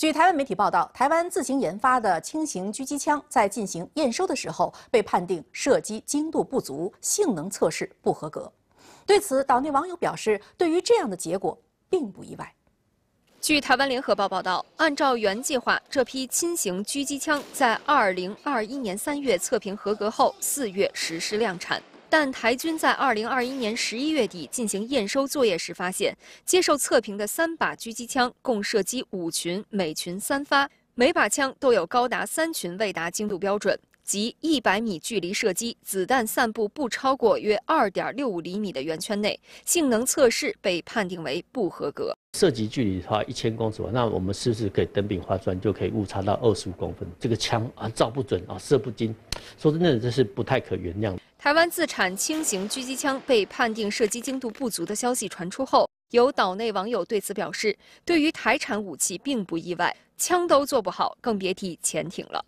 据台湾媒体报道，台湾自行研发的轻型狙击枪在进行验收的时候，被判定射击精度不足，性能测试不合格。对此，岛内网友表示，对于这样的结果并不意外。据台湾联合报报道，按照原计划，这批轻型狙击枪在2021年3月测评合格后，4月实施量产。但台军在二零二一年十一月底进行验收作业时，发现接受测评的三把狙击枪共射击五群，每群三发，每把枪都有高达三群未达精度标准，即一百米距离射击，子弹散布不超过约二点六五厘米的圆圈内，性能测试被判定为不合格。射击距离的话一千公尺，那我们是不是可以等比换砖就可以误差到二十五公分？这个枪啊，照不准啊，射不精，说真的，这是不太可原谅。台湾自产轻型狙击枪被判定射击精度不足的消息传出后，有岛内网友对此表示：“对于台产武器并不意外，枪都做不好，更别提潜艇了。”